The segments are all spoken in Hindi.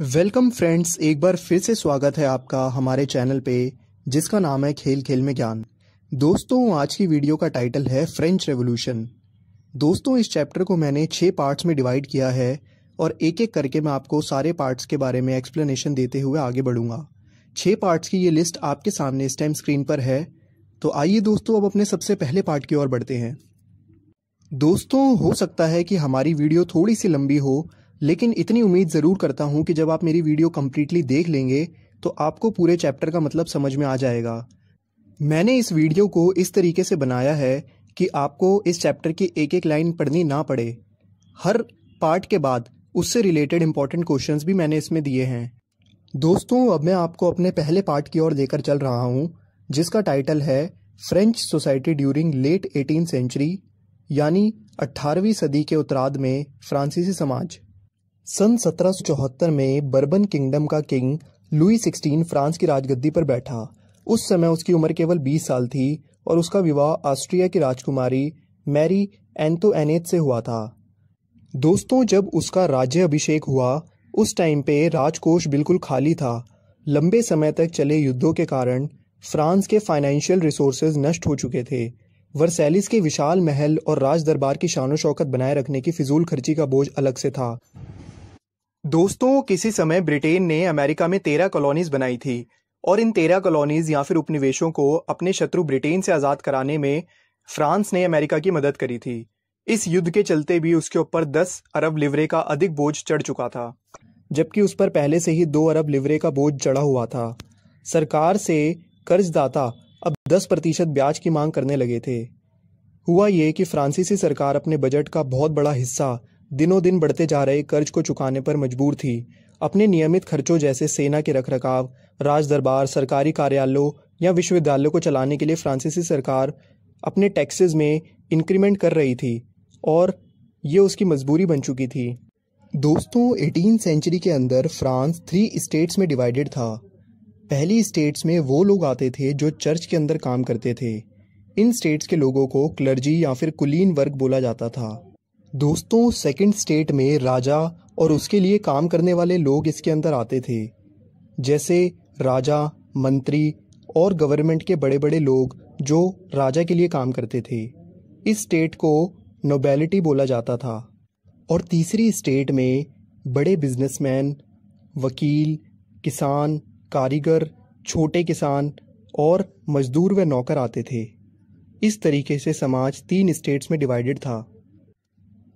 वेलकम फ्रेंड्स एक बार फिर से स्वागत है आपका हमारे चैनल पे जिसका नाम है खेल खेल में ज्ञान दोस्तों आज की वीडियो का टाइटल है फ्रेंच रेवोल्यूशन दोस्तों इस चैप्टर को मैंने छः पार्ट्स में डिवाइड किया है और एक एक करके मैं आपको सारे पार्ट्स के बारे में एक्सप्लेनेशन देते हुए आगे बढ़ूंगा छः पार्ट्स की ये लिस्ट आपके सामने इस टाइम स्क्रीन पर है तो आइए दोस्तों अब अपने सबसे पहले पार्ट की ओर बढ़ते हैं दोस्तों हो सकता है कि हमारी वीडियो थोड़ी सी लंबी हो लेकिन इतनी उम्मीद ज़रूर करता हूँ कि जब आप मेरी वीडियो कम्प्लीटली देख लेंगे तो आपको पूरे चैप्टर का मतलब समझ में आ जाएगा मैंने इस वीडियो को इस तरीके से बनाया है कि आपको इस चैप्टर की एक एक लाइन पढ़नी ना पड़े हर पार्ट के बाद उससे रिलेटेड इंपॉर्टेंट क्वेश्चंस भी मैंने इसमें दिए हैं दोस्तों अब मैं आपको अपने पहले पार्ट की ओर लेकर चल रहा हूँ जिसका टाइटल है French society during late eighteen century यानी 18वीं सदी के उत्तराध में फ्रांसीसी समाज सन 1774 में बर्बन किंगडम का किंग लुई सिक्सटीन फ्रांस की राजगद्दी पर बैठा उस समय उसकी उम्र केवल 20 साल थी और उसका विवाह ऑस्ट्रिया की राजकुमारी मैरी एंतो एनेत से हुआ था दोस्तों जब उसका राज्य अभिषेक हुआ उस टाइम पे राजकोष बिल्कुल खाली था लंबे समय तक चले युद्धों के कारण फ्रांस के फाइनेंशियल रिसोर्सेज नष्ट हो चुके थे वर्सैलिस के विशाल महल और राज दरबार की शान शौकत बनाए रखने की फिजूल खर्ची का बोझ अलग से था दोस्तों किसी समय ब्रिटेन ने अमेरिका में तेरह कॉलोनीज बनाई थी और इन तेरह कॉलोनीज या फिर उपनिवेशों को अपने शत्रु ब्रिटेन से आज़ाद कराने में फ्रांस ने अमेरिका की मदद करी थी इस युद्ध के चलते भी उसके ऊपर दस अरब लिवरे का अधिक बोझ चढ़ चुका था जबकि उस पर पहले से ही दो अरब लिवरे का बोझ चढ़ा हुआ था सरकार से कर्जदाता अब दस प्रतिशत ब्याज की मांग करने लगे थे हुआ ये कि फ्रांसीसी सरकार अपने बजट का बहुत बड़ा हिस्सा दिनों दिन बढ़ते जा रहे कर्ज को चुकाने पर मजबूर थी अपने नियमित खर्चों जैसे सेना के रखरखाव राज दरबार सरकारी कार्यालयों या विश्वविद्यालयों को चलाने के लिए फ्रांसीसी सरकार अपने टैक्सेस में इंक्रीमेंट कर रही थी और ये उसकी मजबूरी बन चुकी थी दोस्तों एटीन सेंचुरी के अंदर फ्रांस थ्री स्टेट्स में डिवाइडेड था पहली स्टेट्स में वो लोग आते थे जो चर्च के अंदर काम करते थे इन स्टेट्स के लोगों को क्लर्जी या फिर कुलीन वर्ग बोला जाता था दोस्तों सेकंड स्टेट में राजा और उसके लिए काम करने वाले लोग इसके अंदर आते थे जैसे राजा मंत्री और गवर्नमेंट के बड़े बड़े लोग जो राजा के लिए काम करते थे इस स्टेट को नोबेलिटी बोला जाता था और तीसरी स्टेट में बड़े बिजनेसमैन वकील किसान कारीगर छोटे किसान और मजदूर व नौकर आते थे इस तरीके से समाज तीन स्टेट्स में डिवाइडेड था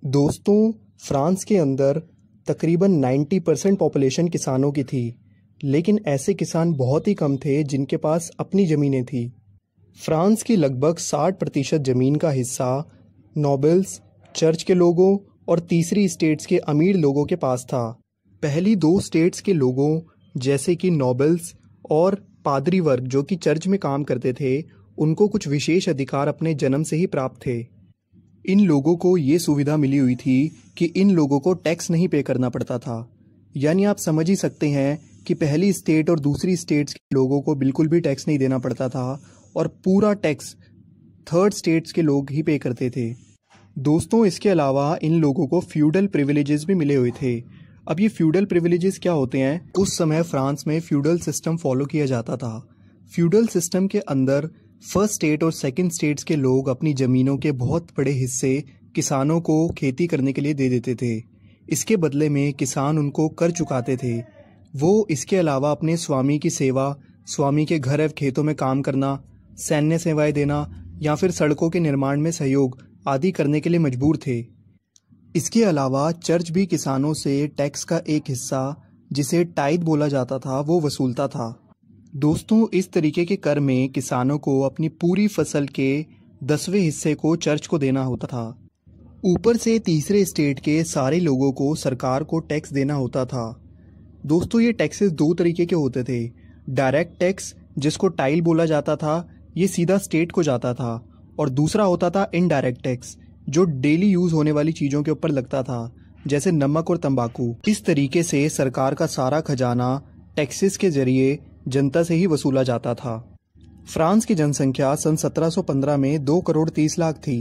दोस्तों फ्रांस के अंदर तकरीबन 90 परसेंट पॉपुलेशन किसानों की थी लेकिन ऐसे किसान बहुत ही कम थे जिनके पास अपनी ज़मीनें थी फ्रांस की लगभग 60 प्रतिशत ज़मीन का हिस्सा नोबल्स चर्च के लोगों और तीसरी स्टेट्स के अमीर लोगों के पास था पहली दो स्टेट्स के लोगों जैसे कि नोबल्स और पादरी वर्ग जो कि चर्च में काम करते थे उनको कुछ विशेष अधिकार अपने जन्म से ही प्राप्त थे इन लोगों को ये सुविधा मिली हुई थी कि इन लोगों को टैक्स नहीं पे करना पड़ता था यानी आप समझ ही सकते हैं कि पहली स्टेट और दूसरी स्टेट्स के लोगों को बिल्कुल भी टैक्स नहीं देना पड़ता था और पूरा टैक्स थर्ड स्टेट्स के लोग ही पे करते थे दोस्तों इसके अलावा इन लोगों को फ्यूडल प्रिविलेजेस भी मिले हुए थे अब ये फ्यूडल प्रिविलेजेस क्या होते हैं उस समय फ्रांस में फ्यूडल सिस्टम फॉलो किया जाता था फ्यूडल सिस्टम के अंदर फर्स्ट स्टेट और सेकंड स्टेट्स के लोग अपनी ज़मीनों के बहुत बड़े हिस्से किसानों को खेती करने के लिए दे देते थे इसके बदले में किसान उनको कर चुकाते थे वो इसके अलावा अपने स्वामी की सेवा स्वामी के घर एवं खेतों में काम करना सैन्य सेवाएं देना या फिर सड़कों के निर्माण में सहयोग आदि करने के लिए मजबूर थे इसके अलावा चर्च भी किसानों से टैक्स का एक हिस्सा जिसे टाइद बोला जाता था वो वसूलता था दोस्तों इस तरीके के कर में किसानों को अपनी पूरी फसल के दसवें हिस्से को चर्च को देना होता था ऊपर से तीसरे स्टेट के सारे लोगों को सरकार को टैक्स देना होता था दोस्तों ये टैक्सेस दो तरीके के होते थे डायरेक्ट टैक्स जिसको टाइल बोला जाता था ये सीधा स्टेट को जाता था और दूसरा होता था इनडायरेक्ट टैक्स जो डेली यूज़ होने वाली चीज़ों के ऊपर लगता था जैसे नमक और तंबाकू इस तरीके से सरकार का सारा खजाना टैक्सेस के जरिए जनता से ही वसूला जाता था फ्रांस की जनसंख्या सन 1715 में दो करोड़ तीस लाख थी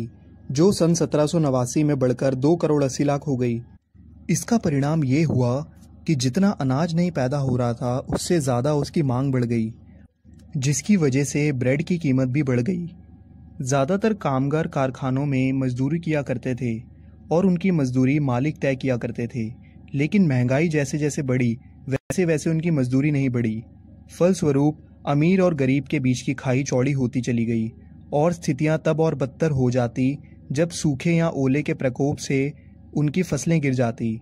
जो सन सत्रह में बढ़कर दो करोड़ अस्सी लाख हो गई इसका परिणाम ये हुआ कि जितना अनाज नहीं पैदा हो रहा था उससे ज़्यादा उसकी मांग बढ़ गई जिसकी वजह से ब्रेड की कीमत भी बढ़ गई ज़्यादातर कामगार कारखानों में मजदूरी किया करते थे और उनकी मजदूरी मालिक तय किया करते थे लेकिन महंगाई जैसे जैसे बढ़ी वैसे वैसे उनकी मजदूरी नहीं बढ़ी फलस्वरूप अमीर और गरीब के बीच की खाई चौड़ी होती चली गई और स्थितियां तब और बदतर हो जाती जब सूखे या ओले के प्रकोप से उनकी फसलें गिर जाती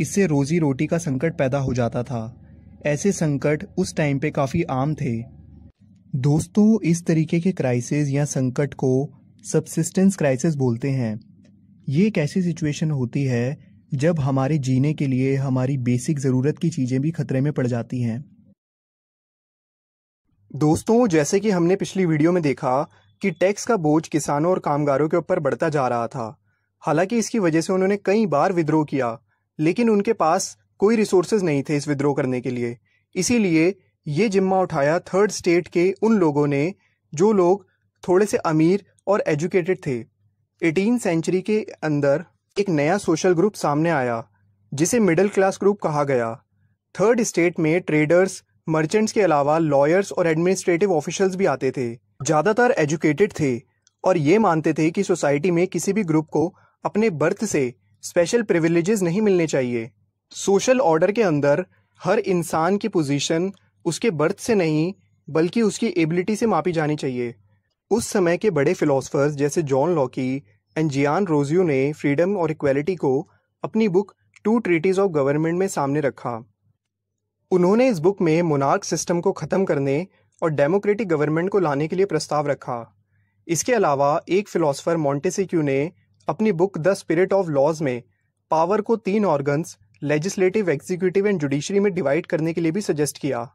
इससे रोजी रोटी का संकट पैदा हो जाता था ऐसे संकट उस टाइम पे काफ़ी आम थे दोस्तों इस तरीके के क्राइसिस या संकट को सबसिस्टेंस क्राइसिस बोलते हैं ये एक ऐसी सिचुएशन होती है जब हमारे जीने के लिए हमारी बेसिक ज़रूरत की चीज़ें भी खतरे में पड़ जाती हैं दोस्तों जैसे कि हमने पिछली वीडियो में देखा कि टैक्स का बोझ किसानों और कामगारों के ऊपर बढ़ता जा रहा था हालांकि इसकी वजह से उन्होंने कई बार विद्रोह किया लेकिन उनके पास कोई रिसोर्सेज नहीं थे इस विद्रोह करने के लिए इसीलिए ये जिम्मा उठाया थर्ड स्टेट के उन लोगों ने जो लोग थोड़े से अमीर और एजुकेटेड थे एटीन सेंचुरी के अंदर एक नया सोशल ग्रुप सामने आया जिसे मिडिल क्लास ग्रुप कहा गया थर्ड स्टेट में ट्रेडर्स मर्चेंट्स के अलावा लॉयर्स और एडमिनिस्ट्रेटिव ऑफिशियल्स भी आते थे ज़्यादातर एजुकेटेड थे और ये मानते थे कि सोसाइटी में किसी भी ग्रुप को अपने बर्थ से स्पेशल प्रिविलेजेस नहीं मिलने चाहिए सोशल ऑर्डर के अंदर हर इंसान की पोजीशन उसके बर्थ से नहीं बल्कि उसकी एबिलिटी से मापी जानी चाहिए उस समय के बड़े फिलोसफर्स जैसे John Locke and Jean Rousseau ने फ्रीडम और इक्वेलिटी को अपनी book two treatises of government में सामने रखा उन्होंने इस बुक में मोनार्क सिस्टम को ख़त्म करने और डेमोक्रेटिक गवर्नमेंट को लाने के लिए प्रस्ताव रखा इसके अलावा एक फ़िलासफ़र मॉन्टेसिक्यू ने अपनी book the spirit of laws में पावर को तीन organs legislative executive and judiciary में डिवाइड करने के लिए भी सजेस्ट किया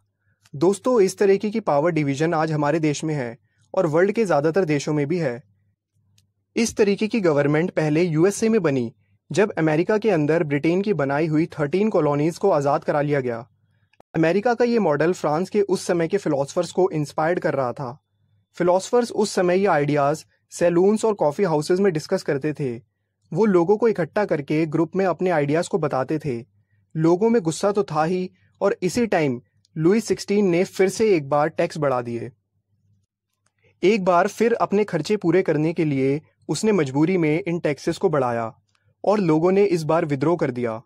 दोस्तों इस तरीके की पावर डिवीज़न आज हमारे देश में है और वर्ल्ड के ज़्यादातर देशों में भी है इस तरीके की गवर्नमेंट पहले यूएसए में बनी जब अमेरिका के अंदर ब्रिटेन की बनाई हुई थर्टीन कॉलोनीज़ को आज़ाद करा लिया गया अमेरिका का ये मॉडल फ्रांस के उस समय के फिलोसफर्स को इंस्पायर्ड कर रहा था फिलोसफर्स उस समय ये आइडियाज़ सैलून्स और कॉफ़ी हाउसेज में डिस्कस करते थे वो लोगों को इकट्ठा करके ग्रुप में अपने आइडियाज़ को बताते थे लोगों में गुस्सा तो था ही और इसी टाइम लुई सिक्सटीन ने फिर से एक बार टैक्स बढ़ा दिए एक बार फिर अपने खर्चे पूरे करने के लिए उसने मजबूरी में इन टैक्सेस को बढ़ाया और लोगों ने इस बार विद्रोह कर दिया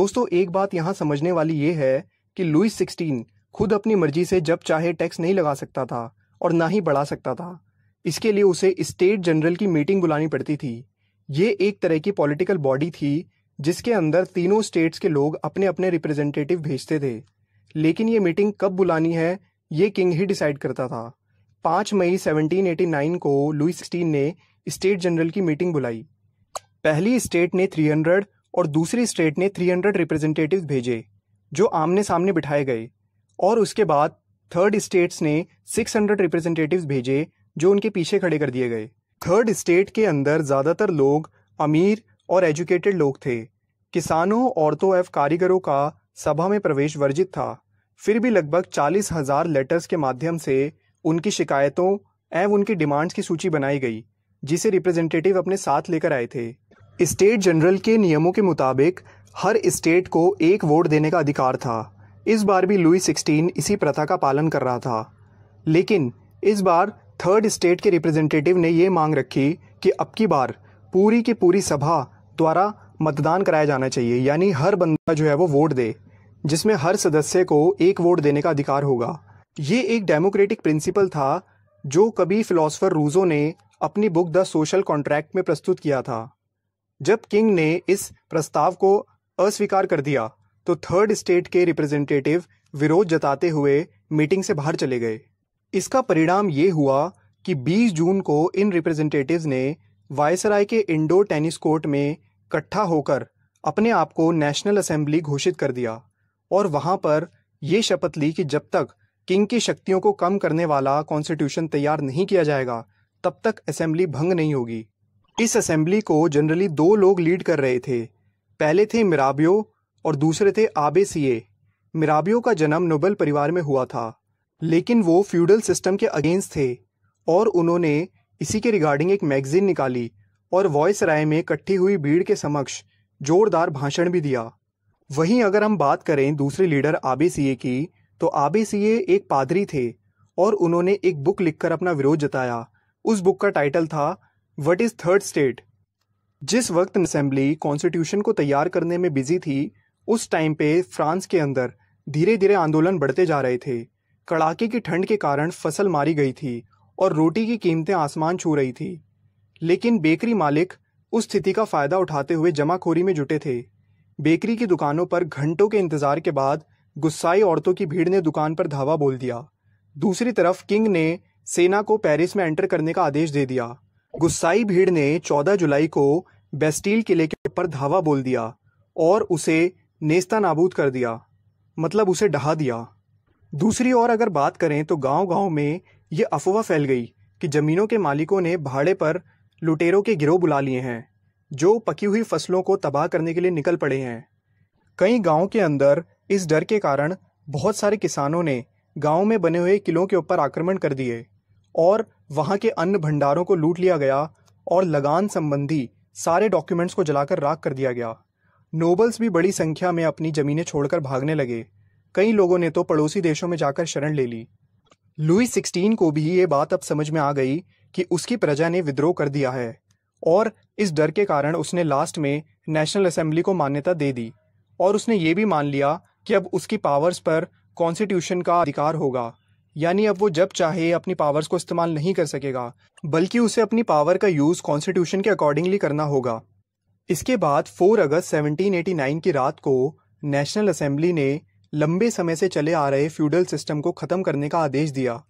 दोस्तों एक बात यहां समझने वाली ये है कि लुइस सिक्सटीन खुद अपनी मर्जी से जब चाहे टैक्स नहीं लगा सकता था और ना ही बढ़ा सकता था इसके लिए उसे स्टेट जनरल की मीटिंग बुलानी पड़ती थी ये एक तरह की पॉलिटिकल बॉडी थी जिसके अंदर तीनों स्टेट्स के लोग अपने अपने रिप्रेजेंटेटिव भेजते थे लेकिन ये मीटिंग कब बुलानी है ये किंग ही डिसाइड करता था पाँच मई 1789 को लुई सिक्सटीन ने स्टेट जनरल की मीटिंग बुलाई पहली स्टेट ने 300 और दूसरी स्टेट ने 300 रिप्रेजेंटेटिव भेजे जो आमने सामने बिठाए गए और उसके बाद थर्ड स्टेट्स ने 600 हंड्रेड रिप्रेजेंटेटिव भेजे जो उनके पीछे खड़े कर दिए गए थर्ड स्टेट के अंदर ज़्यादातर लोग अमीर और एजुकेटेड लोग थे किसानों औरतों एवं कारीगरों का सभा में प्रवेश वर्जित था फिर भी लगभग चालीस हजार लेटर्स के माध्यम से उनकी शिकायतों एवं उनकी डिमांड्स की सूची बनाई गई जिसे रिप्रेजेंटेटिव अपने साथ लेकर आए थे स्टेट जनरल के नियमों के मुताबिक हर स्टेट को एक वोट देने का अधिकार था इस बार भी लुई सिक्सटीन इसी प्रथा का पालन कर रहा था लेकिन इस बार थर्ड स्टेट के रिप्रेजेंटेटिव ने ये मांग रखी कि अब की बार पूरी की पूरी सभा द्वारा मतदान कराया जाना चाहिए यानी हर बंदा जो है वो वोट दे जिसमें हर सदस्य को एक वोट देने का अधिकार होगा ये एक डेमोक्रेटिक प्रिंसिपल था जो कभी फिलोसोफर रूजो ने अपनी बुक द सोशल कॉन्ट्रैक्ट में प्रस्तुत किया था जब किंग ने इस प्रस्ताव को अस्वीकार कर दिया तो थर्ड स्टेट के रिप्रेजेंटेटिव विरोध जताते हुए मीटिंग से बाहर चले गए इसका परिणाम ये हुआ कि 20 जून को इन रिप्रेजेंटेटिव्स ने वायसराय के इंडोर टेनिस कोर्ट में इकट्ठा होकर अपने आप को नेशनल असेंबली घोषित कर दिया और वहाँ पर ये शपथ ली कि जब तक किंग की शक्तियों को कम करने वाला कॉन्स्टिट्यूशन तैयार नहीं किया जाएगा तब तक असेंबली भंग नहीं होगी इस असेंबली को जनरली दो लोग लीड कर रहे थे पहले थे मिराबियो और दूसरे थे आबे सीए मिराबियो का जन्म नोबल परिवार में हुआ था लेकिन वो फ्यूडल सिस्टम के अगेंस्ट थे और उन्होंने इसी के रिगार्डिंग एक मैगजीन निकाली और वॉइस राय में इकट्ठी हुई भीड़ के समक्ष जोरदार भाषण भी दिया वहीं अगर हम बात करें दूसरे लीडर आबे सीए की तो आबे सीए एक पादरी थे और उन्होंने एक बुक लिखकर अपना विरोध जताया उस बुक का टाइटल था वट इज़ थर्ड स्टेट जिस वक्त असेंबली कॉन्स्टिट्यूशन को तैयार करने में बिजी थी उस टाइम पे फ्रांस के अंदर धीरे धीरे आंदोलन बढ़ते जा रहे थे कड़ाके की ठंड के कारण फसल मारी गई थी और रोटी की कीमतें आसमान छू रही थी लेकिन बेकरी मालिक उस स्थिति का फ़ायदा उठाते हुए जमाखोरी में जुटे थे बेकरी की दुकानों पर घंटों के इंतज़ार के बाद गुस्साई औरतों की भीड़ ने दुकान पर धावा बोल दिया दूसरी तरफ किंग ने सेना को पेरिस में एंटर करने का आदेश दे दिया गुस्साई भीड़ ने 14 जुलाई को बेस्टील किले के ऊपर धावा बोल दिया और उसे नेस्ता नाबूद कर दिया मतलब उसे डहा दिया दूसरी ओर अगर बात करें तो गांव-गांव में ये अफवाह फैल गई कि ज़मीनों के मालिकों ने भाड़े पर लुटेरों के गिरोह बुला लिए हैं जो पकी हुई फसलों को तबाह करने के लिए निकल पड़े हैं कई गाँव के अंदर इस डर के कारण बहुत सारे किसानों ने गाँव में बने हुए किलों के ऊपर आक्रमण कर दिए और वहां के अन्न भंडारों को लूट लिया गया और लगान संबंधी सारे डॉक्यूमेंट्स को जलाकर राख कर दिया गया नोबल्स भी बड़ी संख्या में अपनी ज़मीनें छोड़कर भागने लगे कई लोगों ने तो पड़ोसी देशों में जाकर शरण ले ली लुई सिक्सटीन को भी ये बात अब समझ में आ गई कि उसकी प्रजा ने विद्रोह कर दिया है और इस डर के कारण उसने लास्ट में नेशनल असेंबली को मान्यता दे दी और उसने ये भी मान लिया कि अब उसकी पावर्स पर कॉन्स्टिट्यूशन का अधिकार होगा यानी अब वो जब चाहे अपनी पावर्स को इस्तेमाल नहीं कर सकेगा बल्कि उसे अपनी पावर का यूज़ कॉन्स्टिट्यूशन के अकॉर्डिंगली करना होगा इसके बाद 4 अगस्त 1789 की रात को नेशनल असेंबली ने लंबे समय से चले आ रहे फ्यूडल सिस्टम को ख़त्म करने का आदेश दिया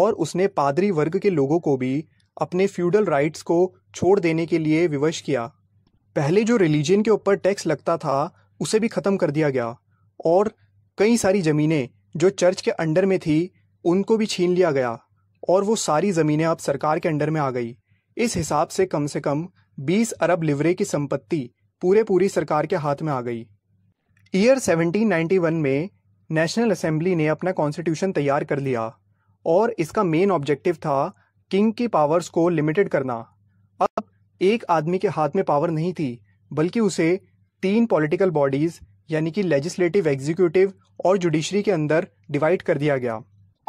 और उसने पादरी वर्ग के लोगों को भी अपने फ्यूडल राइट्स को छोड़ देने के लिए विवश किया पहले जो रिलीजन के ऊपर टैक्स लगता था उसे भी ख़त्म कर दिया गया और कई सारी ज़मीनें जो चर्च के अंडर में थी उनको भी छीन लिया गया और वो सारी ज़मीनें अब सरकार के अंडर में आ गई इस हिसाब से कम से कम 20 अरब लिवरे की संपत्ति पूरे पूरी सरकार के हाथ में आ गई ईयर 1791 में नेशनल असेंबली ने अपना कॉन्स्टिट्यूशन तैयार कर लिया और इसका मेन ऑब्जेक्टिव था किंग की पावर्स को लिमिटेड करना अब एक आदमी के हाथ में पावर नहीं थी बल्कि उसे तीन पॉलिटिकल बॉडीज़ यानी कि लेजिस्लेटिव एग्जीक्यूटिव और जुडिशरी के अंदर डिवाइड कर दिया गया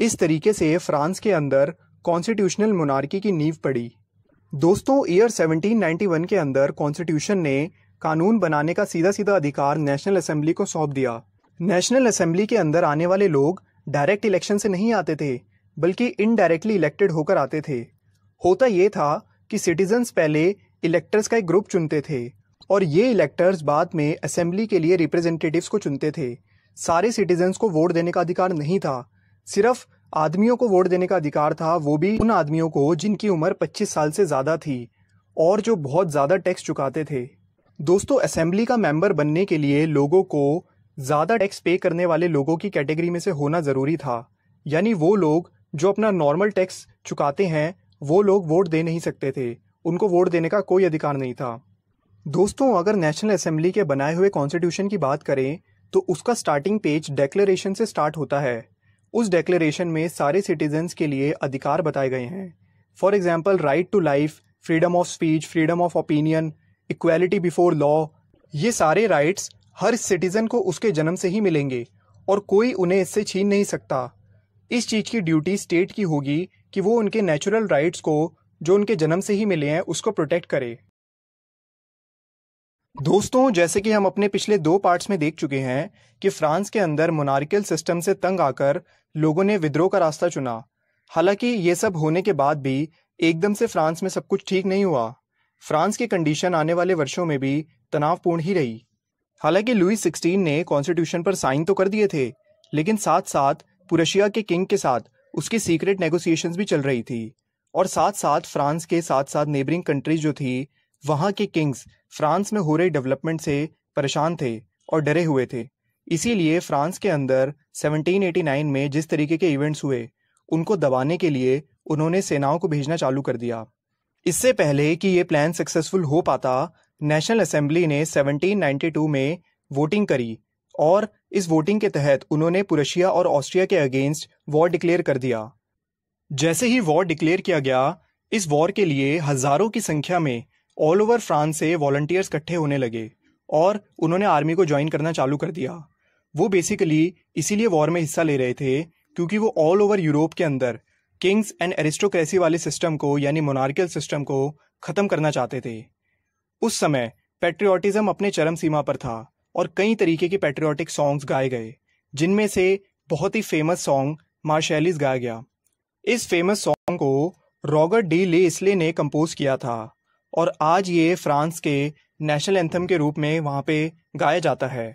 इस तरीके से फ्रांस के अंदर कॉन्स्टिट्यूशनल मोनार्की की नींव पड़ी दोस्तों ईयर 1791 के अंदर कॉन्स्टिट्यूशन ने कानून बनाने का सीधा सीधा अधिकार नेशनल असेंबली को सौंप दिया नेशनल असेंबली के अंदर आने वाले लोग डायरेक्ट इलेक्शन से नहीं आते थे बल्कि इनडायरेक्टली इलेक्टेड होकर आते थे होता ये था कि सिटीजन्स पहले इलेक्टर्स का एक ग्रुप चुनते थे और ये इलेक्टर्स बाद में असेंबली के लिए रिप्रेजेंटेटिव्स को चुनते थे सारे सिटीजन्स को वोट देने का अधिकार नहीं था सिर्फ आदमियों को वोट देने का अधिकार था वो भी उन आदमियों को जिनकी उम्र 25 साल से ज़्यादा थी और जो बहुत ज़्यादा टैक्स चुकाते थे दोस्तों असेंबली का मेंबर बनने के लिए लोगों को ज़्यादा टैक्स पे करने वाले लोगों की कैटेगरी में से होना ज़रूरी था यानी वो लोग जो अपना नॉर्मल टैक्स चुकाते हैं वो लोग वोट दे नहीं सकते थे उनको वोट देने का कोई अधिकार नहीं था दोस्तों अगर नेशनल असेंबली के बनाए हुए कॉन्स्टिट्यूशन की बात करें तो उसका स्टार्टिंग पेज डेक्लेरेशन से स्टार्ट होता है उस डेक्लेशन में सारे सिटीजन्स के लिए अधिकार बताए गए हैं for example right to life freedom of speech freedom of opinion equality before law ये सारे राइट्स हर सिटीजन को उसके जन्म से ही मिलेंगे और कोई उन्हें इससे छीन नहीं सकता इस चीज़ की ड्यूटी स्टेट की होगी कि वो उनके नेचुरल राइट्स को जो उनके जन्म से ही मिले हैं उसको प्रोटेक्ट करे दोस्तों जैसे कि हम अपने पिछले दो पार्ट्स में देख चुके हैं कि फ्रांस के अंदर मोनार्कियल सिस्टम से तंग आकर लोगों ने विद्रोह का रास्ता चुना हालांकि ये सब होने के बाद भी एकदम से फ्रांस में सब कुछ ठीक नहीं हुआ फ्रांस की कंडीशन आने वाले वर्षों में भी तनावपूर्ण ही रही हालांकि लुई सिक्सटीन ने कॉन्स्टिट्यूशन पर साइन तो कर दिए थे लेकिन साथ साथ पुरशिया के किंग के साथ उसकी सीक्रेट नेगोसिएशन भी चल रही थी और साथ साथ फ्रांस के साथ साथ नेबरिंग कंट्रीज जो थी वहाँ के किंग्स फ्रांस में हो रही डेवलपमेंट से परेशान थे और डरे हुए थे इसीलिए फ्रांस के अंदर 1789 में जिस तरीके के इवेंट्स हुए उनको दबाने के लिए उन्होंने सेनाओं को भेजना चालू कर दिया इससे पहले कि ये प्लान सक्सेसफुल हो पाता नेशनल असेंबली ने 1792 में वोटिंग करी और इस वोटिंग के तहत उन्होंने पुरशिया और ऑस्ट्रिया के अगेंस्ट वॉर डिक्लेयर कर दिया जैसे ही वॉर डिक्लेयर किया गया इस वॉर के लिए हजारों की संख्या में ऑल ओवर फ्रांस से वॉल्टियर्स इकट्ठे होने लगे और उन्होंने आर्मी को ज्वाइन करना चालू कर दिया वो बेसिकली इसीलिए वॉर में हिस्सा ले रहे थे क्योंकि वो ऑल ओवर यूरोप के अंदर किंग्स एंड एरिस्टोक्रेसी वाले सिस्टम को यानी मोनार्कियल सिस्टम को ख़त्म करना चाहते थे उस समय पेट्रियाटिज़म अपने चरम सीमा पर था और कई तरीके के पेट्रियाटिक सॉन्ग्स गाए गए जिनमें से बहुत ही फेमस सॉन्ग मार्शैलिस गाया गया इस फेमस सॉन्ग को रॉबर्ट डी ले इसले ने कंपोज किया था और आज ये फ्रांस के नेशनल एंथम के रूप में वहाँ पे गाया जाता है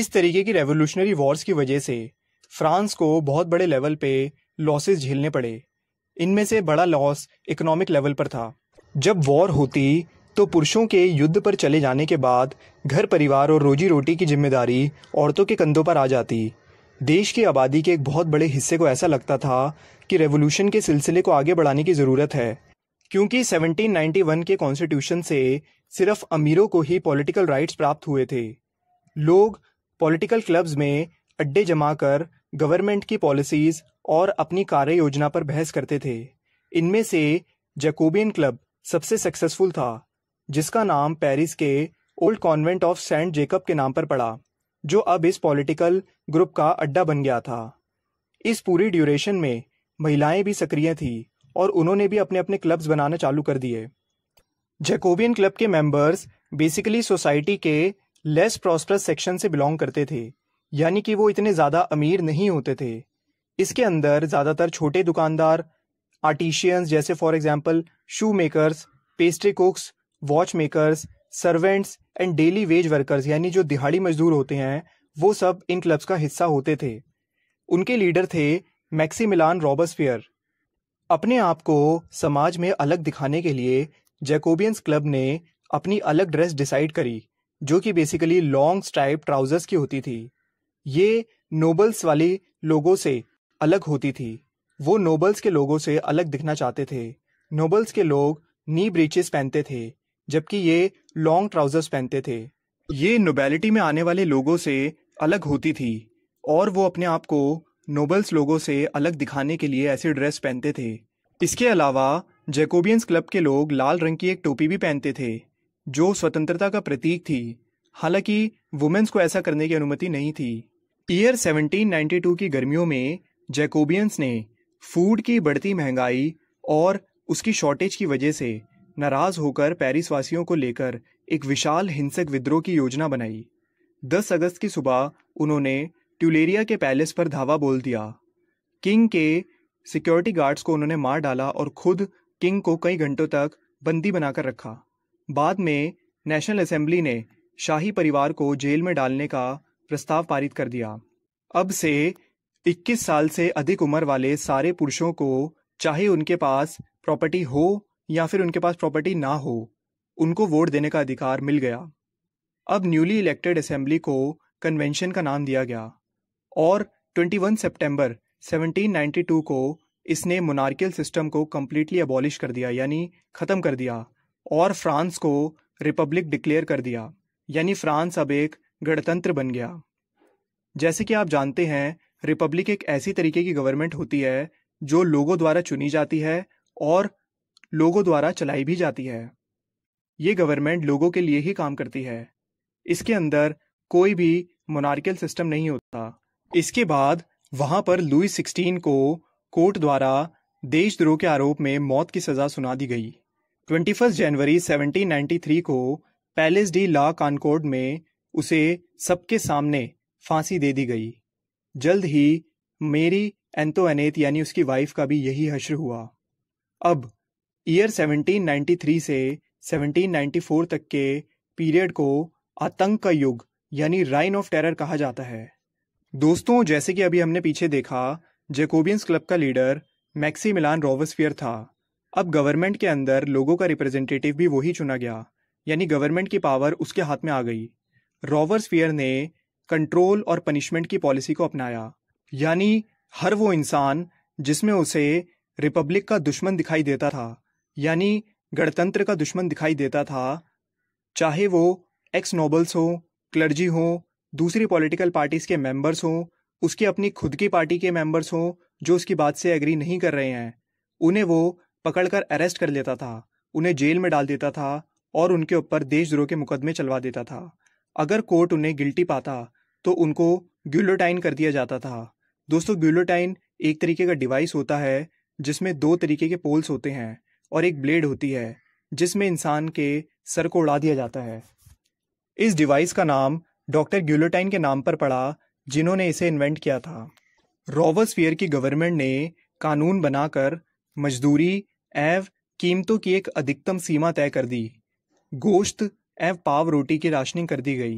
इस तरीके की रेवोल्यूशनरी वॉर्स की वजह से फ्रांस को बहुत बड़े लेवल पे लॉसेस झेलने पड़े इनमें से बड़ा लॉस इकोनॉमिक लेवल पर था जब वॉर होती तो पुरुषों के युद्ध पर चले जाने के बाद घर परिवार और रोजी रोटी की जिम्मेदारी औरतों के कंधों पर आ जाती देश की आबादी के एक बहुत बड़े हिस्से को ऐसा लगता था कि रेवोल्यूशन के सिलसिले को आगे बढ़ाने की ज़रूरत है क्योंकि 1791 के कॉन्स्टिट्यूशन से सिर्फ अमीरों को ही पॉलिटिकल राइट्स प्राप्त हुए थे लोग पॉलिटिकल क्लब्स में अड्डे जमा कर गवर्नमेंट की पॉलिसीज और अपनी कार्य योजना पर बहस करते थे इनमें से जैकोबियन क्लब सबसे सक्सेसफुल था जिसका नाम पेरिस के old convent of saint Jacob के नाम पर पड़ा जो अब इस पॉलिटिकल ग्रुप का अड्डा बन गया था इस पूरी ड्यूरेशन में महिलाएं भी सक्रिय थीं और उन्होंने भी अपने अपने क्लब्स बनाना चालू कर दिए जैकोबियन क्लब के मेंबर्स बेसिकली सोसाइटी के लेस प्रॉस्परस सेक्शन से बिलोंग करते थे यानी कि वो इतने ज़्यादा अमीर नहीं होते थे इसके अंदर ज़्यादातर छोटे दुकानदार आर्टिशियंस जैसे for example shoe makers pastry cooks watch makers servants and daily wage workers यानी जो दिहाड़ी मजदूर होते हैं वो सब इन क्लब्स का हिस्सा होते थे उनके लीडर थे मैक्सीमिलान रॉबर्सफियर अपने आप को समाज में अलग दिखाने के लिए जैकोबियंस क्लब ने अपनी अलग ड्रेस डिसाइड करी जो कि बेसिकली लॉन्ग स्ट्राइप ट्राउजर्स की होती थी ये नोबल्स वाले लोगों से अलग होती थी वो नोबल्स के लोगों से अलग दिखना चाहते थे नोबल्स के लोग नी ब्रीचेस पहनते थे जबकि ये लॉन्ग ट्राउजर्स पहनते थे ये नोबेलिटी में आने वाले लोगों से अलग होती थी और वो अपने आप को नोबल्स लोगों से अलग दिखाने के लिए ऐसे ड्रेस पहनते थे इसके अलावा जैकोबियंस क्लब के लोग लाल रंग की एक टोपी भी पहनते थे जो स्वतंत्रता का प्रतीक थी हालांकि वुमेन्स को ऐसा करने की अनुमति नहीं थी ईयर 1792 की गर्मियों में जैकोबियंस ने फूड की बढ़ती महंगाई और उसकी शॉर्टेज की वजह से नाराज होकर पेरिस वासियों को लेकर एक विशाल हिंसक विद्रोह की योजना बनाई 10 अगस्त की सुबह उन्होंने ट्यूलेरिया के पैलेस पर धावा बोल दिया किंग के सिक्योरिटी गार्ड्स को उन्होंने मार डाला और खुद किंग को कई घंटों तक बंदी बनाकर रखा बाद में नेशनल असेंबली ने शाही परिवार को जेल में डालने का प्रस्ताव पारित कर दिया अब से 21 साल से अधिक उम्र वाले सारे पुरुषों को चाहे उनके पास प्रॉपर्टी हो या फिर उनके पास प्रॉपर्टी ना हो उनको वोट देने का अधिकार मिल गया अब न्यूली इलेक्टेड असेंबली को कन्वेंशन का नाम दिया गया और 21 सितंबर 1792 को इसने मोनार्कियल सिस्टम को कम्प्लीटली अबॉलिश कर दिया यानी ख़त्म कर दिया और फ्रांस को रिपब्लिक डिक्लेयर कर दिया यानी फ्रांस अब एक गणतंत्र बन गया जैसे कि आप जानते हैं रिपब्लिक एक ऐसी तरीके की गवर्नमेंट होती है जो लोगों द्वारा चुनी जाती है और लोगों द्वारा चलाई भी जाती है ये गवर्नमेंट लोगों के लिए ही काम करती है इसके अंदर कोई भी मोनार्कियल सिस्टम नहीं होता इसके बाद वहां पर लुई सिक्सटीन को कोर्ट द्वारा देशद्रोह के आरोप में मौत की सजा सुना दी गई ट्वेंटी फर्स्ट जनवरी थ्री को पैलेस डी ला कानकोड में उसे सबके सामने फांसी दे दी गई जल्द ही मेरी एंतो एनेत यानी उसकी वाइफ का भी यही हश्र हुआ अब ईयर 1793 से 1794 तक के पीरियड को आतंक का युग यानी राइन ऑफ टेरर कहा जाता है दोस्तों जैसे कि अभी हमने पीछे देखा जेकोबियंस क्लब का लीडर मैक्सी मिलान रोवस्फियर था अब गवर्नमेंट के अंदर लोगों का रिप्रेजेंटेटिव भी वही चुना गया यानी गवर्नमेंट की पावर उसके हाथ में आ गई रोवस्फियर ने कंट्रोल और पनिशमेंट की पॉलिसी को अपनाया यानी हर वो इंसान जिसमें उसे रिपब्लिक का दुश्मन दिखाई देता था यानी गणतंत्र का दुश्मन दिखाई देता था चाहे वो एक्स नोबल्स हो क्लर्जी हो दूसरी पॉलिटिकल पार्टीज के मेंबर्स हों उसकी अपनी खुद की पार्टी के मेंबर्स हों जो उसकी बात से एग्री नहीं कर रहे हैं उन्हें वो पकड़कर अरेस्ट कर लेता था उन्हें जेल में डाल देता था और उनके ऊपर देशद्रोह के मुकदमे चलवा देता था अगर कोर्ट उन्हें गिल्टी पाता तो उनको ग्यूलोटाइन कर दिया जाता था दोस्तों ग्यूलोटाइन एक तरीके का डिवाइस होता है जिसमें दो तरीके के पोल्स होते हैं और एक ब्लेड होती है जिसमें इंसान के सर को उड़ा दिया जाता है इस डिवाइस का नाम डॉक्टर ग्यूलोटाइन के नाम पर पड़ा जिन्होंने इसे इन्वेंट किया था रोवोस्फियर की गवर्नमेंट ने कानून बनाकर मजदूरी एव कीमतों की एक अधिकतम सीमा तय कर दी गोश्त एव पाव रोटी की राशनिंग कर दी गई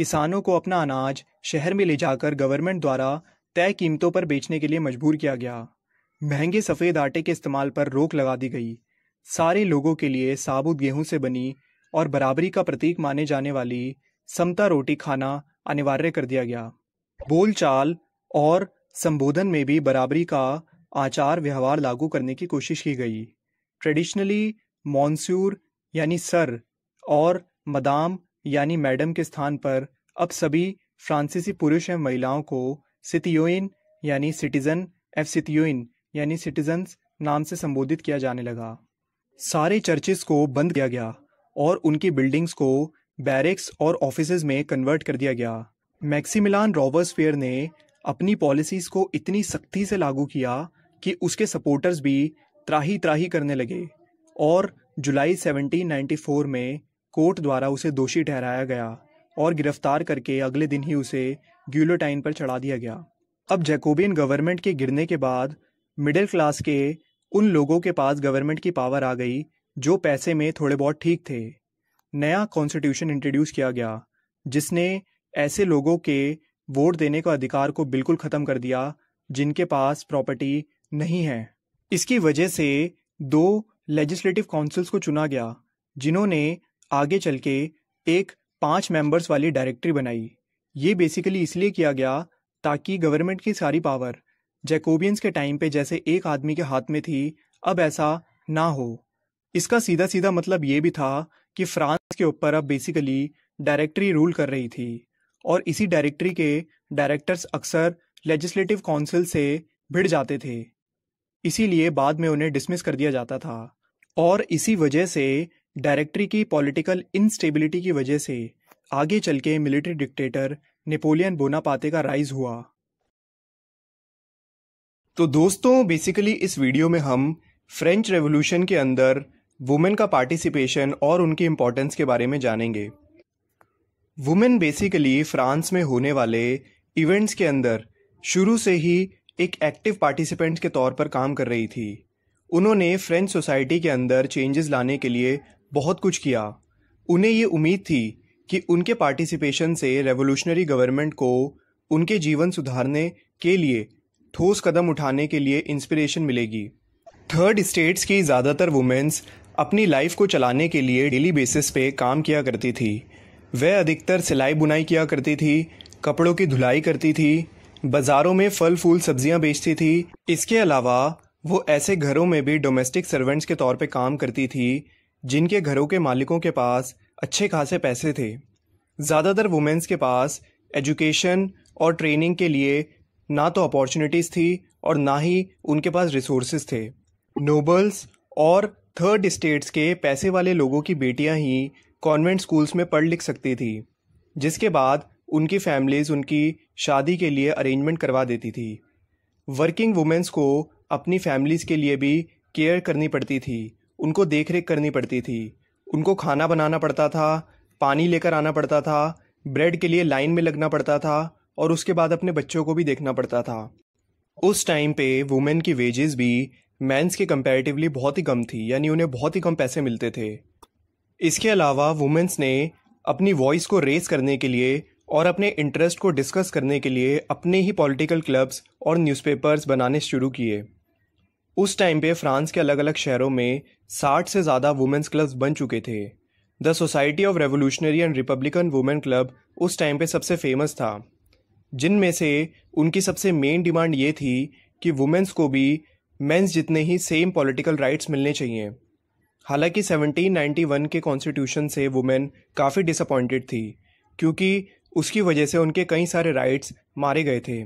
किसानों को अपना अनाज शहर में ले जाकर गवर्नमेंट द्वारा तय कीमतों पर बेचने के लिए मजबूर किया गया महंगे सफ़ेद आटे के इस्तेमाल पर रोक लगा दी गई सारे लोगों के लिए साबुत गेहूं से बनी और बराबरी का प्रतीक माने जाने वाली समता रोटी खाना अनिवार्य कर दिया गया बोलचाल और संबोधन में भी बराबरी का आचार व्यवहार लागू करने की कोशिश की गई ट्रेडिशनली मॉन्स्यूर यानी सर और मदाम यानी मैडम के स्थान पर अब सभी फ्रांसीसी पुरुष एवं महिलाओं को सितियोइन यानी सिटीजन एफ सितियोइन यानी सिटीजन्स नाम से संबोधित किया जाने लगा सारे चर्चेस को बंद किया गया और उनकी बिल्डिंग्स को बैरिक्स और ऑफिस में कन्वर्ट कर दिया गया मैक्सीमिलान रॉबर्स फेयर ने अपनी पॉलिसीज को इतनी सख्ती से लागू किया कि उसके सपोर्टर्स भी त्राही त्राही करने लगे और जुलाई 1794 में कोर्ट द्वारा उसे दोषी ठहराया गया और गिरफ्तार करके अगले दिन ही उसे ग्यूलोटाइन पर चढ़ा दिया गया अब जैकोबियन गवर्नमेंट के गिरने के बाद मिडिल क्लास के उन लोगों के पास गवर्नमेंट की पावर आ गई जो पैसे में थोड़े बहुत ठीक थे नया कॉन्स्टिट्यूशन इंट्रोड्यूस किया गया जिसने ऐसे लोगों के वोट देने का अधिकार को बिल्कुल ख़त्म कर दिया जिनके पास प्रॉपर्टी नहीं है इसकी वजह से दो लेजिस्लेटिव काउंसिल्स को चुना गया जिन्होंने आगे चल के एक पांच मेंबर्स वाली डायरेक्टरी बनाई ये बेसिकली इसलिए किया गया ताकि गवर्नमेंट की सारी पावर जैकोबियंस के टाइम पे जैसे एक आदमी के हाथ में थी अब ऐसा ना हो इसका सीधा सीधा मतलब ये भी था कि फ्रांस के ऊपर अब बेसिकली डायरेक्टरी रूल कर रही थी और इसी डायरेक्टरी के डायरेक्टर्स अक्सर लेजिस्लेटिव काउंसिल से भिड़ जाते थे इसीलिए बाद में उन्हें डिसमिस कर दिया जाता था और इसी वजह से डायरेक्टरी की पॉलिटिकल इनस्टेबिलिटी की वजह से आगे चल के मिलिट्री डिक्टेटर नेपोलियन बोनापाते का राइज हुआ तो दोस्तों बेसिकली इस वीडियो में हम फ्रेंच रेवोल्यूशन के अंदर वुमेन का पार्टिसिपेशन और उनकी इम्पोर्टेंस के बारे में जानेंगे वुमेन बेसिकली फ्रांस में होने वाले इवेंट्स के अंदर शुरू से ही एक एक्टिव पार्टिसिपेंट के तौर पर काम कर रही थी उन्होंने फ्रेंच सोसाइटी के अंदर चेंजेस लाने के लिए बहुत कुछ किया उन्हें ये उम्मीद थी कि उनके पार्टिसिपेशन से रेवोल्यूशनरी गवर्नमेंट को उनके जीवन सुधारने के लिए ठोस कदम उठाने के लिए इंस्पिरेशन मिलेगी थर्ड स्टेट्स की ज़्यादातर वुमेन्स अपनी लाइफ को चलाने के लिए डेली बेसिस पे काम किया करती थी वह अधिकतर सिलाई बुनाई किया करती थी कपड़ों की धुलाई करती थी बाज़ारों में फल फूल सब्जियां बेचती थी इसके अलावा वो ऐसे घरों में भी डोमेस्टिक सर्वेंट्स के तौर पे काम करती थी जिनके घरों के मालिकों के पास अच्छे खासे पैसे थे ज़्यादातर वुमेंस के पास एजुकेशन और ट्रेनिंग के लिए ना तो अपॉर्चुनिटीज़ थी और ना ही उनके पास रिसोर्स थे नोबल्स और थर्ड स्टेट्स के पैसे वाले लोगों की बेटियां ही कॉन्वेंट स्कूल्स में पढ़ लिख सकती थी जिसके बाद उनकी फैमिलीज उनकी शादी के लिए अरेंजमेंट करवा देती थी वर्किंग वुमेंस को अपनी फैमिलीज़ के लिए भी केयर करनी पड़ती थी उनको देख रेख करनी पड़ती थी उनको खाना बनाना पड़ता था पानी लेकर आना पड़ता था ब्रेड के लिए लाइन में लगना पड़ता था और उसके बाद अपने बच्चों को भी देखना पड़ता था उस टाइम पे वुमेन की वेजेस भी मैंस के कंपैरेटिवली बहुत ही कम थी यानी उन्हें बहुत ही कम पैसे मिलते थे इसके अलावा वुमेंस ने अपनी वॉइस को रेस करने के लिए और अपने इंटरेस्ट को डिस्कस करने के लिए अपने ही पॉलिटिकल क्लब्स और न्यूज़पेपर्स बनाने शुरू किए उस टाइम पे फ्रांस के अलग अलग शहरों में 60 से ज़्यादा वुमेंस क्लब्स बन चुके थे the society of revolutionary and republican women club उस टाइम पे सबसे फेमस था जिनमें से उनकी सबसे मेन डिमांड ये थी कि वुमेंस को भी मेंस जितने ही सेम पॉलिटिकल राइट्स मिलने चाहिए हालांकि 1791 के कॉन्स्टिट्यूशन से वुमेन काफ़ी डिसअपॉइंटेड थी क्योंकि उसकी वजह से उनके कई सारे राइट्स मारे गए थे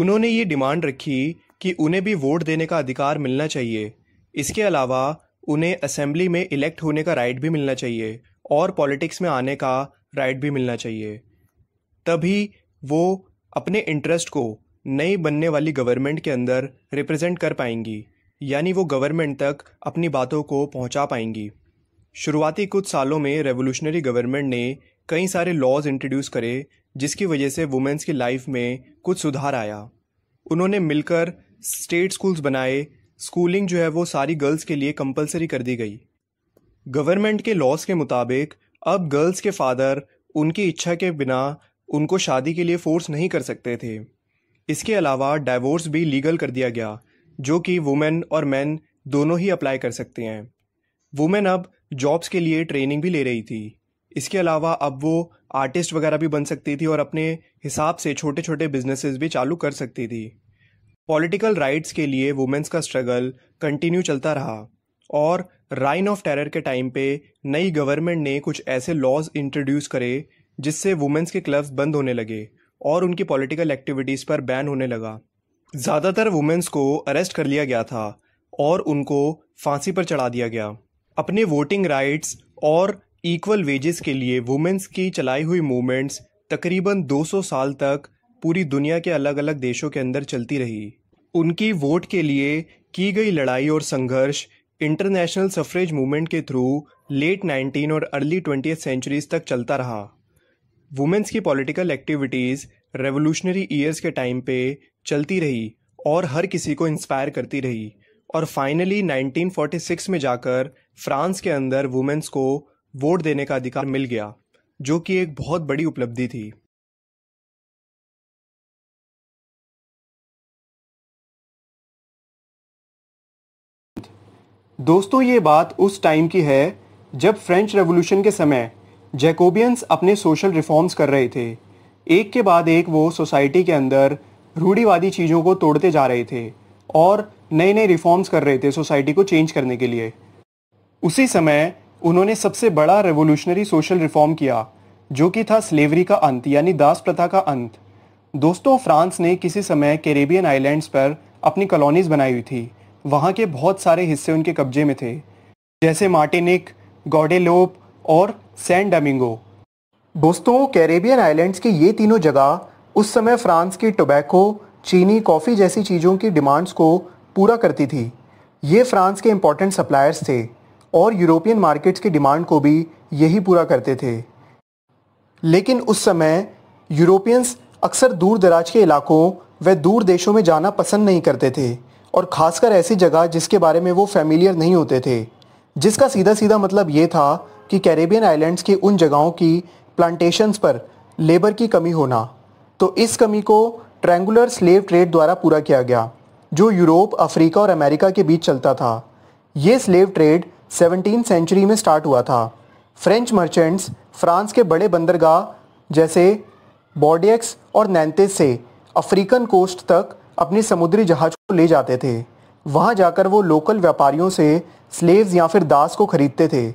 उन्होंने ये डिमांड रखी कि उन्हें भी वोट देने का अधिकार मिलना चाहिए इसके अलावा उन्हें असेंबली में इलेक्ट होने का राइट भी मिलना चाहिए और पॉलिटिक्स में आने का राइट भी मिलना चाहिए तभी वो अपने इंटरेस्ट को नई बनने वाली गवर्नमेंट के अंदर रिप्रेजेंट कर पाएंगी यानी वो गवर्नमेंट तक अपनी बातों को पहुंचा पाएंगी शुरुआती कुछ सालों में रेवोल्यूशनरी गवर्नमेंट ने कई सारे लॉज इंट्रोड्यूस करे जिसकी वजह से वुमेंस की लाइफ में कुछ सुधार आया उन्होंने मिलकर स्टेट स्कूल्स बनाए स्कूलिंग जो है वो सारी गर्ल्स के लिए कंपलसरी कर दी गई गवर्नमेंट के लॉज के मुताबिक अब गर्ल्स के फादर उनकी इच्छा के बिना उनको शादी के लिए फोर्स नहीं कर सकते थे इसके अलावा डाइवोर्स भी लीगल कर दिया गया जो कि वुमेन और मैन दोनों ही अप्लाई कर सकते हैं वुमेन अब जॉब्स के लिए ट्रेनिंग भी ले रही थी इसके अलावा अब वो आर्टिस्ट वगैरह भी बन सकती थी और अपने हिसाब से छोटे छोटे बिजनेसेस भी चालू कर सकती थी पॉलिटिकल राइट्स के लिए वुमेन्स का स्ट्रगल कंटिन्यू चलता रहा और राइन ऑफ टेरर के टाइम पे नई गवर्नमेंट ने कुछ ऐसे लॉज इंट्रोड्यूस करे जिससे वुमेन्स के क्लब्स बंद होने लगे और उनकी पॉलिटिकल एक्टिविटीज़ पर बैन होने लगा ज़्यादातर वुमेंस को अरेस्ट कर लिया गया था और उनको फांसी पर चढ़ा दिया गया अपने वोटिंग राइट्स और इक्वल वेजेस के लिए वुमेन्स की चलाई हुई मूवमेंट्स तकरीबन 200 साल तक पूरी दुनिया के अलग अलग देशों के अंदर चलती रही उनकी वोट के लिए की गई लड़ाई और संघर्ष इंटरनेशनल सफरेज मूवमेंट के थ्रू लेट 19 और अर्ली ट्वेंटी सेंचुरीज तक चलता रहा वुमेंस की पॉलिटिकल एक्टिविटीज़ रेवोल्यूशनरी ईयर्स के टाइम पे चलती रही और हर किसी को इंस्पायर करती रही और फाइनली 1946 में जाकर फ्रांस के अंदर वुमेंस को वोट देने का अधिकार मिल गया जो कि एक बहुत बड़ी उपलब्धि थी दोस्तों ये बात उस टाइम की है जब फ्रेंच रेवोल्यूशन के समय जैकोबियंस अपने सोशल रिफॉर्म्स कर रहे थे एक के बाद एक वो सोसाइटी के अंदर रूढ़ीवादी चीज़ों को तोड़ते जा रहे थे और नए नए रिफॉर्म्स कर रहे थे सोसाइटी को चेंज करने के लिए उसी समय उन्होंने सबसे बड़ा रेवोल्यूशनरी सोशल रिफॉर्म किया जो कि था स्लेवरी का अंत यानी दास प्रथा का अंत दोस्तों फ्रांस ने किसी समय कैरेबियन आइलैंड्स पर अपनी कॉलोनीज बनाई हुई थी वहाँ के बहुत सारे हिस्से उनके कब्जे में थे जैसे मार्टिनिक गॉडेलोप और सैन डमिंगो दोस्तों कैरेबियन आइलैंड्स की ये तीनों जगह उस समय फ्रांस की टोबैको चीनी कॉफ़ी जैसी चीज़ों की डिमांड्स को पूरा करती थी ये फ्रांस के इम्पोर्टेंट सप्लायर्स थे और यूरोपियन मार्केट्स की डिमांड को भी यही पूरा करते थे लेकिन उस समय यूरोपियंस अक्सर दूर दराज के इलाकों व दूर देशों में जाना पसंद नहीं करते थे और ख़ासकर ऐसी जगह जिसके बारे में वो फैमिलियर नहीं होते थे जिसका सीधा सीधा मतलब ये था कि कैरेबियन आइलैंड्स की उन जगहों की प्लांटेशंस पर लेबर की कमी होना तो इस कमी को ट्रैंगुलर स्लेव ट्रेड द्वारा पूरा किया गया जो यूरोप अफ्रीका और अमेरिका के बीच चलता था ये स्लेव ट्रेड सेवनटीन सेंचुरी में स्टार्ट हुआ था फ्रेंच मर्चेंट्स फ्रांस के बड़े बंदरगाह जैसे बॉडियक्स और नैनतेस से अफ्रीकन कोस्ट तक अपने समुद्री जहाज को ले जाते थे वहाँ जाकर वो लोकल व्यापारियों से स्लेव्स या फिर दास को खरीदते थे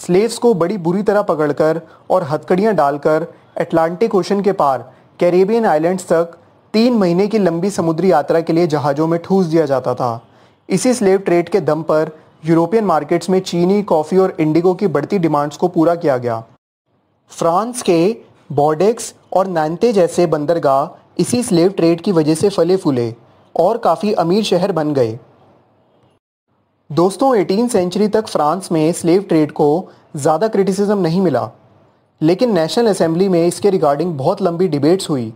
स्लेव्स को बड़ी बुरी तरह पकड़कर और हथकड़ियाँ डालकर अटलांटिक ओशन के पार कैरेबियन आइलैंड्स तक तीन महीने की लंबी समुद्री यात्रा के लिए जहाज़ों में ठूस दिया जाता था इसी स्लेव ट्रेड के दम पर यूरोपियन मार्केट्स में चीनी कॉफ़ी और इंडिगो की बढ़ती डिमांड्स को पूरा किया गया फ्रांस के बॉडेक्स और नैनते जैसे बंदरगाह इसी स्लेव ट्रेड की वजह से फले फूले और काफ़ी अमीर शहर बन गए दोस्तों एटीन सेंचुरी तक फ्रांस में स्लेव ट्रेड को ज़्यादा क्रिटिसिज्म नहीं मिला लेकिन नेशनल असेंबली में इसके रिगार्डिंग बहुत लंबी डिबेट्स हुई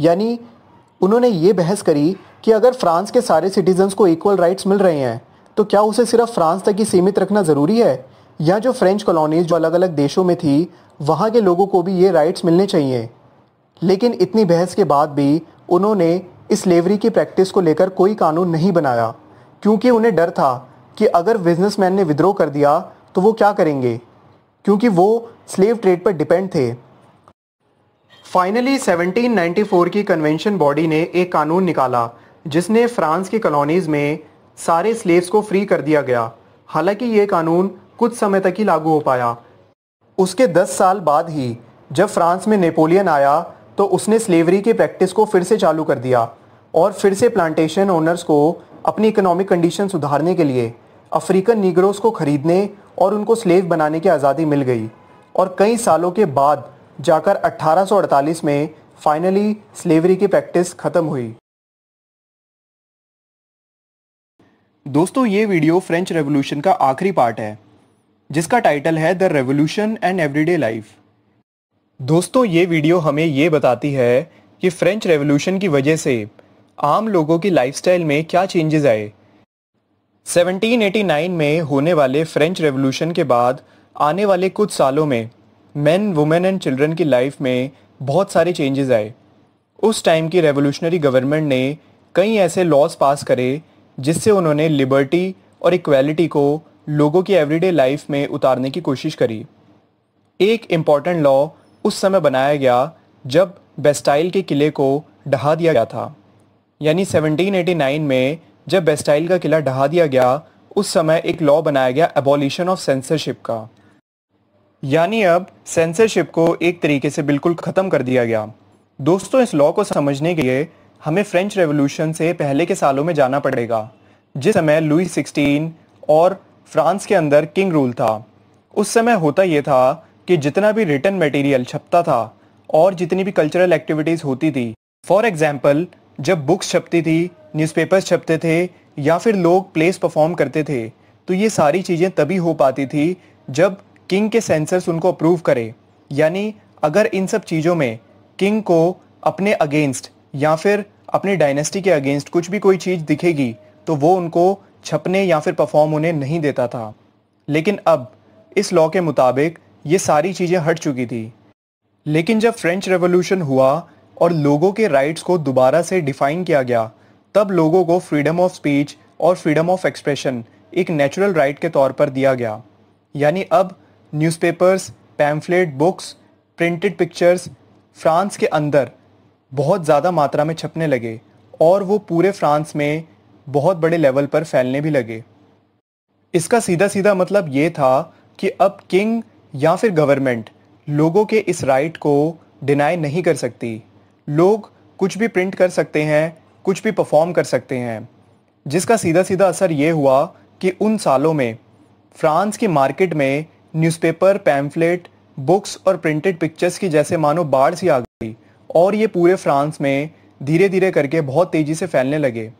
यानी उन्होंने ये बहस करी कि अगर फ्रांस के सारे सिटीजन्स को इक्वल राइट्स मिल रहे हैं तो क्या उसे सिर्फ फ्रांस तक ही सीमित रखना ज़रूरी है या जो फ्रेंच कॉलोनीज जो अलग अलग देशों में थी वहाँ के लोगों को भी ये राइट्स मिलने चाहिए लेकिन इतनी बहस के बाद भी उन्होंने इस लेवरी की प्रैक्टिस को लेकर कोई कानून नहीं बनाया क्योंकि उन्हें डर था कि अगर बिजनेसमैन ने विद्रोह कर दिया तो वो क्या करेंगे क्योंकि वो स्लेव ट्रेड पर डिपेंड थे फाइनली 1794 की कन्वेंशन बॉडी ने एक कानून निकाला जिसने फ्रांस की कॉलोनीज़ में सारे स्लेव्स को फ्री कर दिया गया हालांकि ये कानून कुछ समय तक ही लागू हो पाया उसके 10 साल बाद ही जब फ्रांस में नेपोलियन आया तो उसने स्लेवरी की प्रैक्टिस को फिर से चालू कर दिया और फिर से प्लांटेशन ओनर्स को अपनी इकोनॉमिक कंडीशन सुधारने के लिए अफ्रीकन नीग्रोस को खरीदने और उनको स्लेव बनाने की आज़ादी मिल गई और कई सालों के बाद जाकर 1848 में फाइनली स्लेवरी की प्रैक्टिस ख़त्म हुई दोस्तों ये वीडियो फ्रेंच रेवोल्यूशन का आखिरी पार्ट है जिसका टाइटल है the revolution and everyday life दोस्तों ये वीडियो हमें ये बताती है कि फ्रेंच रेवोल्यूशन की वजह से आम लोगों की लाइफस्टाइल में क्या चेंजेस आए 1789 में होने वाले फ्रेंच रेवोल्यूशन के बाद आने वाले कुछ सालों में मेन वुमेन एंड चिल्ड्रन की लाइफ में बहुत सारे चेंजेस आए उस टाइम की रेवोल्यूशनरी गवर्नमेंट ने कई ऐसे लॉज पास करे जिससे उन्होंने लिबर्टी और इक्वालिटी को लोगों की एवरीडे लाइफ में उतारने की कोशिश करी एक इम्पॉर्टेंट लॉ उस समय बनाया गया जब बेस्टाइल के किले को ढहा दिया गया था यानी 1789 में जब बेस्टाइल का किला ढहा दिया गया उस समय एक लॉ बनाया गया एबोलिशन ऑफ सेंसरशिप का यानी अब सेंसरशिप को एक तरीके से बिल्कुल ख़त्म कर दिया गया दोस्तों इस लॉ को समझने के लिए हमें फ्रेंच रेवोल्यूशन से पहले के सालों में जाना पड़ेगा जिस समय लुई सिक्सटीन और फ्रांस के अंदर किंग रूल था उस समय होता यह था कि जितना भी रिटर्न मटेरियल छपता था और जितनी भी कल्चरल एक्टिविटीज़ होती थी फॉर एग्ज़ाम्पल जब बुक्स छपती थी न्यूज़पेपर्स छपते थे या फिर लोग प्लेस परफॉर्म करते थे तो ये सारी चीज़ें तभी हो पाती थी जब किंग के सेंसर्स उनको अप्रूव करें यानी अगर इन सब चीज़ों में किंग को अपने अगेंस्ट या फिर अपने डायनेस्टी के अगेंस्ट कुछ भी कोई चीज़ दिखेगी तो वो उनको छपने या फिर परफॉर्म होने नहीं देता था लेकिन अब इस लॉ के मुताबिक ये सारी चीज़ें हट चुकी थी लेकिन जब फ्रेंच रेवोल्यूशन हुआ और लोगों के राइट्स को दोबारा से डिफाइन किया गया तब लोगों को फ्रीडम ऑफ स्पीच और फ्रीडम ऑफ एक्सप्रेशन एक नेचुरल राइट के तौर पर दिया गया यानी अब newspapers pamphlet books printed pictures France के अंदर बहुत ज़्यादा मात्रा में छपने लगे और वो पूरे फ्रांस में बहुत बड़े लेवल पर फैलने भी लगे इसका सीधा सीधा मतलब ये था कि अब किंग या फिर गवर्नमेंट लोगों के इस राइट को डिनाई नहीं कर सकती लोग कुछ भी प्रिंट कर सकते हैं कुछ भी परफॉर्म कर सकते हैं जिसका सीधा सीधा असर ये हुआ कि उन सालों में फ्रांस की मार्केट में न्यूज़पेपर पैम्फलेट बुक्स और प्रिंटेड पिक्चर्स की जैसे मानो बाढ़ सी आ गई और ये पूरे फ्रांस में धीरे धीरे करके बहुत तेज़ी से फैलने लगे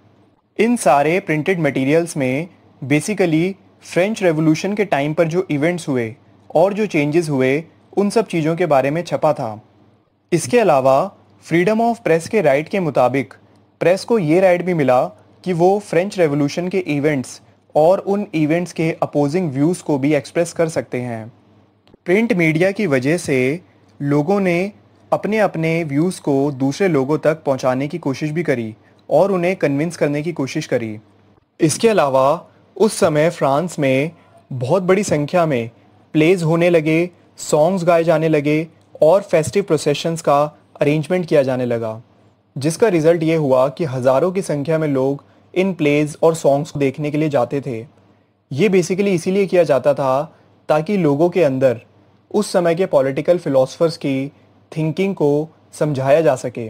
इन सारे प्रिंटेड मटेरियल्स में बेसिकली फ्रेंच रेवोल्यूशन के टाइम पर जो इवेंट्स हुए और जो चेंजेस हुए उन सब चीज़ों के बारे में छपा था इसके अलावा फ्रीडम ऑफ प्रेस के राइट के मुताबिक प्रेस को ये राइट भी मिला कि वो फ्रेंच रेवोल्यूशन के इवेंट्स और उन इवेंट्स के अपोजिंग व्यूज़ को भी एक्सप्रेस कर सकते हैं प्रिंट मीडिया की वजह से लोगों ने अपने अपने व्यूज़ को दूसरे लोगों तक पहुंचाने की कोशिश भी करी और उन्हें कन्विंस करने की कोशिश करी इसके अलावा उस समय फ्रांस में बहुत बड़ी संख्या में प्लेज होने लगे सॉन्ग्स गाए जाने लगे और फेस्टिव प्रोसेशंस का अरेंजमेंट किया जाने लगा जिसका रिजल्ट ये हुआ कि हज़ारों की संख्या में लोग इन प्लेज और सॉन्ग्स को देखने के लिए जाते थे ये बेसिकली इसीलिए किया जाता था ताकि लोगों के अंदर उस समय के पॉलिटिकल फिलोसफर्स की थिंकिंग को समझाया जा सके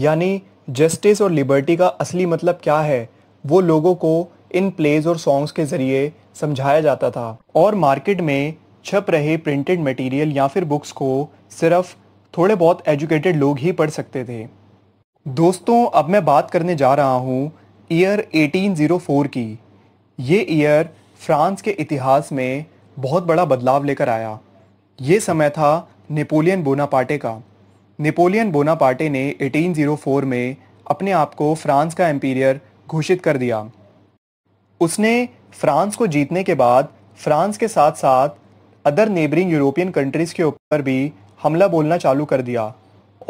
यानी जस्टिस और लिबर्टी का असली मतलब क्या है वो लोगों को इन प्लेज और सॉन्ग्स के ज़रिए समझाया जाता था और मार्केट में छप रहे प्रिंटेड मटेरियल या फिर बुक्स को सिर्फ थोड़े बहुत एजुकेटेड लोग ही पढ़ सकते थे दोस्तों अब मैं बात करने जा रहा हूँ ईयर 1804 की ये ईयर फ्रांस के इतिहास में बहुत बड़ा बदलाव लेकर आया ये समय था नेपोलियन बोनापार्टे का नेपोलियन बोनापार्टे ने 1804 में अपने आप को फ्रांस का एम्पीरियर घोषित कर दिया उसने फ्रांस को जीतने के बाद फ्रांस के साथ साथ अदर नेबरिंग यूरोपियन कंट्रीज़ के ऊपर भी हमला बोलना चालू कर दिया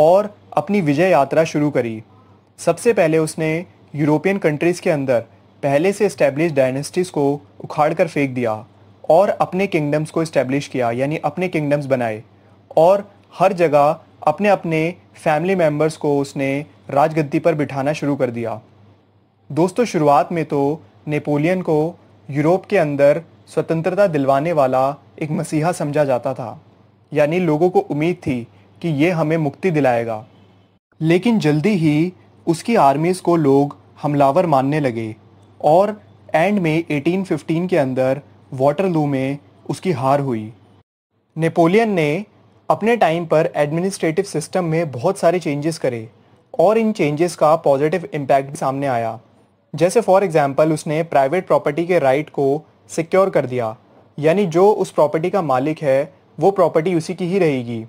और अपनी विजय यात्रा शुरू करी सबसे पहले उसने यूरोपियन कंट्रीज़ के अंदर पहले से इस्टेब्लिश डायनेस्टीज़ को उखाड़ कर फेंक दिया और अपने किंगडम्स को इस्टेब्लिश किया यानी अपने किंगडम्स बनाए और हर जगह अपने अपने फैमिली मेम्बर्स को उसने राजगद्दी पर बिठाना शुरू कर दिया दोस्तों शुरुआत में तो नेपोलियन को यूरोप के अंदर स्वतंत्रता दिलवाने वाला एक मसीहा समझा जाता था यानी लोगों को उम्मीद थी कि ये हमें मुक्ति दिलाएगा लेकिन जल्दी ही उसकी आर्मीज़ को लोग हमलावर मानने लगे और एंड में 1815 के अंदर वाटरलू में उसकी हार हुई नेपोलियन ने अपने टाइम पर एडमिनिस्ट्रेटिव सिस्टम में बहुत सारे चेंजेस करे और इन चेंजेस का पॉजिटिव इम्पैक्ट सामने आया जैसे फॉर एग्जांपल उसने प्राइवेट प्रॉपर्टी के राइट को सिक्योर कर दिया यानी जो उस प्रॉपर्टी का मालिक है वो प्रॉपर्टी उसी की ही रहेगी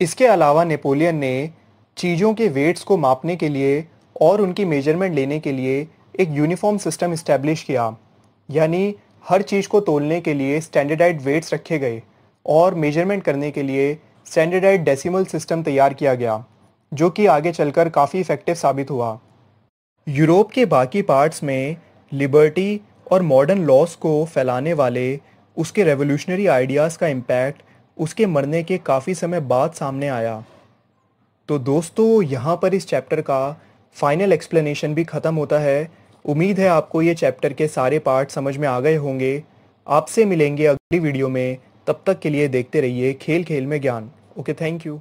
इसके अलावा नेपोलियन ने चीज़ों के वेट्स को मापने के लिए और उनकी मेजरमेंट लेने के लिए एक यूनिफॉर्म सिस्टम इस्टेब्लिश किया यानी हर चीज़ को तोलने के लिए स्टैंडर्डाइड वेट्स रखे गए और मेजरमेंट करने के लिए स्टैंडर्डाइड डेसिमल सिस्टम तैयार किया गया जो कि आगे चलकर काफ़ी इफ़ेक्टिव साबित हुआ यूरोप के बाकी पार्ट्स में लिबर्टी और मॉडर्न लॉस को फैलाने वाले उसके रेवोल्यूशनरी आइडियाज़ का इम्पैक्ट उसके मरने के काफ़ी समय बाद सामने आया तो दोस्तों यहाँ पर इस चैप्टर का फाइनल एक्सप्लेनेशन भी ख़त्म होता है उम्मीद है आपको ये चैप्टर के सारे पार्ट समझ में आ गए होंगे आपसे मिलेंगे अगली वीडियो में तब तक के लिए देखते रहिए खेल खेल में ज्ञान ओके थैंक यू